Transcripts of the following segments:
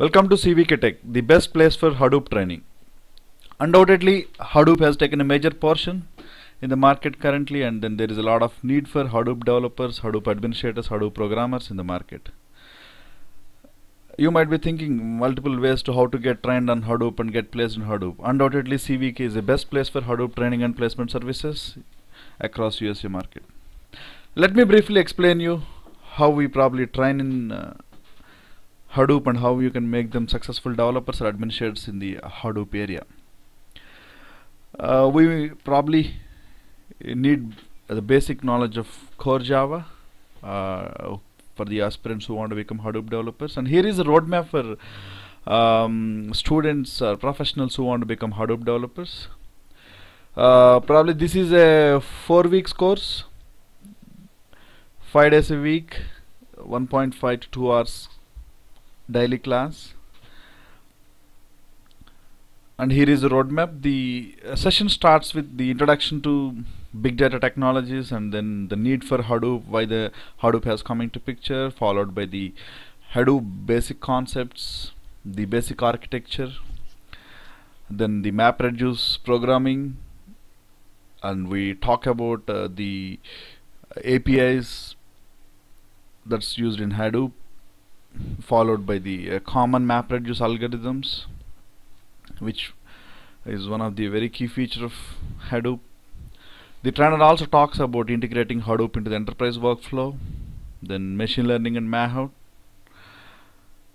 Welcome to CVK Tech, the best place for Hadoop training. Undoubtedly, Hadoop has taken a major portion in the market currently and then there is a lot of need for Hadoop developers, Hadoop administrators, Hadoop programmers in the market. You might be thinking multiple ways to how to get trained on Hadoop and get placed in Hadoop. Undoubtedly, CVK is the best place for Hadoop training and placement services across USA market. Let me briefly explain you how we probably train in uh, Hadoop and how you can make them successful developers or administrators in the Hadoop area. Uh, we probably need the basic knowledge of core Java uh, for the aspirants who want to become Hadoop developers and here is a roadmap for um, students or professionals who want to become Hadoop developers. Uh, probably this is a four weeks course, five days a week, 1.5 to 2 hours daily class and here is a roadmap the uh, session starts with the introduction to big data technologies and then the need for Hadoop why the Hadoop has come into picture followed by the Hadoop basic concepts the basic architecture then the MapReduce programming and we talk about uh, the APIs that's used in Hadoop followed by the uh, common reduce algorithms which is one of the very key feature of Hadoop the trainer also talks about integrating Hadoop into the enterprise workflow then machine learning and Mahout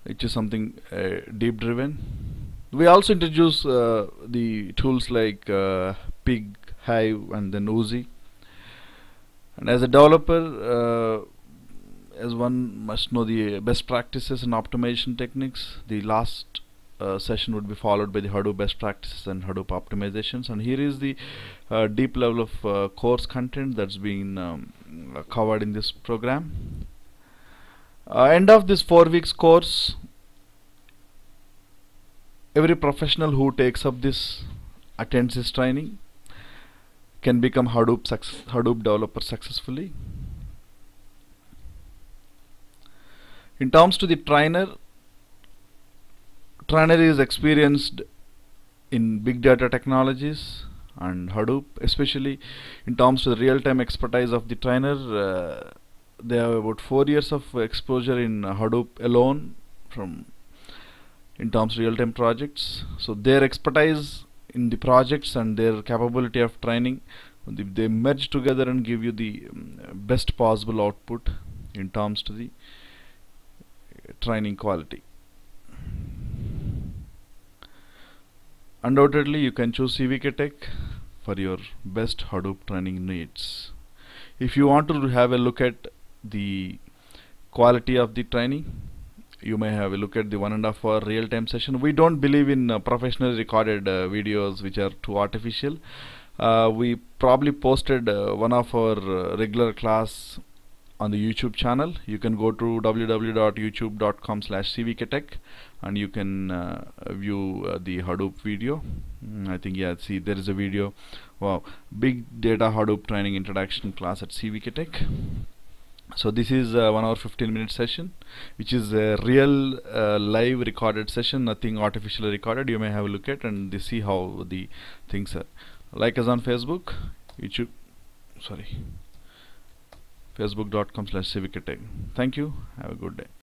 which is something uh, deep driven we also introduce uh, the tools like uh, Pig, Hive and then Uzi and as a developer uh, as one must know the best practices and optimization techniques the last uh, session would be followed by the Hadoop best practices and Hadoop optimizations and here is the uh, deep level of uh, course content that's been um, covered in this program uh, end of this four weeks course every professional who takes up this attends this training can become Hadoop, Hadoop developer successfully in terms to the trainer trainer is experienced in big data technologies and Hadoop especially in terms to the real-time expertise of the trainer uh, they have about four years of exposure in Hadoop alone from in terms of real-time projects so their expertise in the projects and their capability of training they, merge together and give you the um, best possible output in terms to the training quality undoubtedly you can choose CVK Tech for your best Hadoop training needs if you want to have a look at the quality of the training you may have a look at the one and a half hour real-time session we don't believe in uh, professionally recorded uh, videos which are too artificial uh, we probably posted uh, one of our uh, regular class on the YouTube channel you can go to www.youtube.com slash cvktech and you can uh, view uh, the Hadoop video mm, I think yeah see there is a video wow big data Hadoop training introduction class at cvktech so this is 1 hour 15 minute session which is a real uh, live recorded session nothing artificially recorded you may have a look at and see how the things are like us on Facebook YouTube sorry facebook.com slash civic thank you have a good day